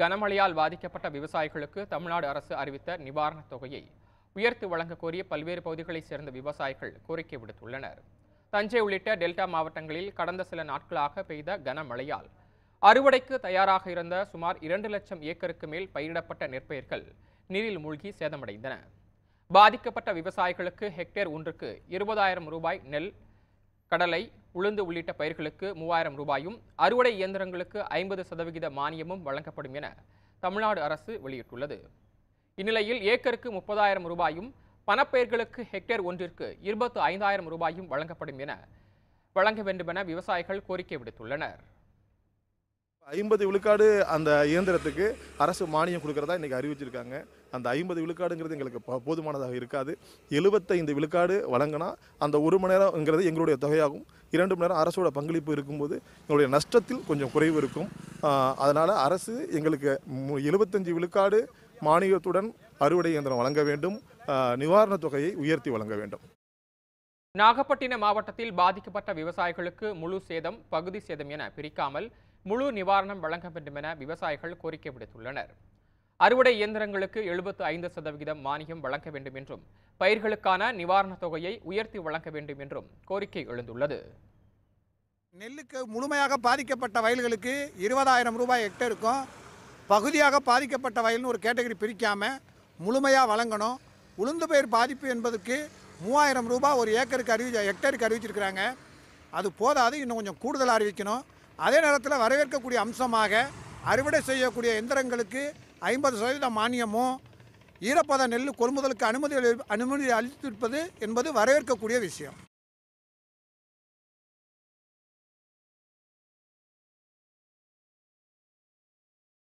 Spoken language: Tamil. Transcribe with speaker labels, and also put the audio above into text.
Speaker 1: கனமழையால் பாதிக்கப்பட்ட விவசாயிகளுக்கு தமிழ்நாடு அரசு அறிவித்த நிவாரணத் தொகையை உயர்த்தி வழங்க கோரிய பல்வேறு பகுதிகளைச் சேர்ந்த விவசாயிகள் கோரிக்கை விடுத்துள்ளனர் தஞ்சை உள்ளிட்ட டெல்டா மாவட்டங்களில் கடந்த சில நாட்களாக பெய்த கனமழையால் அறுவடைக்கு தயாராக இருந்த சுமார் இரண்டு லட்சம் ஏக்கருக்கு மேல் பயிரிடப்பட்ட நெற்பயிர்கள் நீரில் மூழ்கி சேதமடைந்தன பாதிக்கப்பட்ட விவசாயிகளுக்கு ஹெக்டேர் ஒன்றுக்கு இருபதாயிரம் ரூபாய் நெல் கடலை உளுந்து உள்ளிட்ட பயிர்களுக்கு மூவாயிரம் ரூபாயும் அறுவடை இயந்திரங்களுக்கு ஐம்பது சதவிகித மானியமும் வழங்கப்படும் என தமிழ்நாடு அரசு வெளியிட்டுள்ளது இந்நிலையில் ஏக்கருக்கு முப்பதாயிரம் ரூபாயும் பணப்பயிர்களுக்கு ஹெக்டேர் ஒன்றிற்கு இருபத்து ஐந்தாயிரம் ரூபாயும் வழங்கப்படும் என வழங்க வேண்டுமென விவசாயிகள் கோரிக்கை விடுத்துள்ளனர்
Speaker 2: ஐம்பது விழுக்காடு அந்த இயந்திரத்துக்கு அரசு மானியம் கொடுக்கறதா இன்றைக்கி அறிவிச்சிருக்காங்க அந்த ஐம்பது விழுக்காடுங்கிறது எங்களுக்கு போதுமானதாக இருக்காது எழுபத்தைந்து விழுக்காடு வழங்கினா அந்த ஒரு மணி நேரங்கிறது எங்களுடைய தொகையாகும் இரண்டு மணி நேரம் அரசோட பங்களிப்பு இருக்கும்போது எங்களுடைய நஷ்டத்தில் கொஞ்சம் குறைவு இருக்கும் அதனால் அரசு எங்களுக்கு எழுபத்தஞ்சு விழுக்காடு மானியத்துடன் அறுவடை இயந்திரம் வழங்க வேண்டும் நிவாரணத் தொகையை உயர்த்தி வழங்க வேண்டும்
Speaker 1: நாகப்பட்டினம் மாவட்டத்தில் பாதிக்கப்பட்ட விவசாயிகளுக்கு முழு சேதம் பகுதி சேதம் என பிரிக்காமல் முழு நிவாரணம் வழங்க வேண்டும் என விவசாயிகள் கோரிக்கை விடுத்துள்ளனர் அறுவடை இயந்திரங்களுக்கு எழுபத்து ஐந்து சதவிகிதம் மானியம் வழங்க வேண்டும் என்றும் பயிர்களுக்கான நிவாரணத் தொகையை உயர்த்தி வழங்க வேண்டும் என்றும் கோரிக்கை எழுந்துள்ளது
Speaker 3: நெல்லுக்கு முழுமையாக பாதிக்கப்பட்ட வயல்களுக்கு இருபதாயிரம் ரூபாய் இருக்கும் பகுதியாக பாதிக்கப்பட்ட வயல்னு ஒரு கேட்டகரி பிரிக்காமல் முழுமையாக வழங்கணும் உளுந்து பயிர் பாதிப்பு என்பதுக்கு மூவாயிரம் ரூபாய் ஒரு ஏக்கருக்கு அறிவி ஹெக்டருக்கு அறிவிச்சிருக்கிறாங்க அது போதாது இன்னும் கொஞ்சம் கூடுதல் அறிவிக்கணும் அதே நேரத்தில் வரவேற்கக்கூடிய அம்சமாக அறுவடை செய்யக்கூடிய எந்திரங்களுக்கு ஐம்பது சதவீத மானியமும் ஈரப்பத நெல் கொள்முதலுக்கு அனுமதி அனுமதி அளித்திருப்பது என்பது வரவேற்கக்கூடிய விஷயம்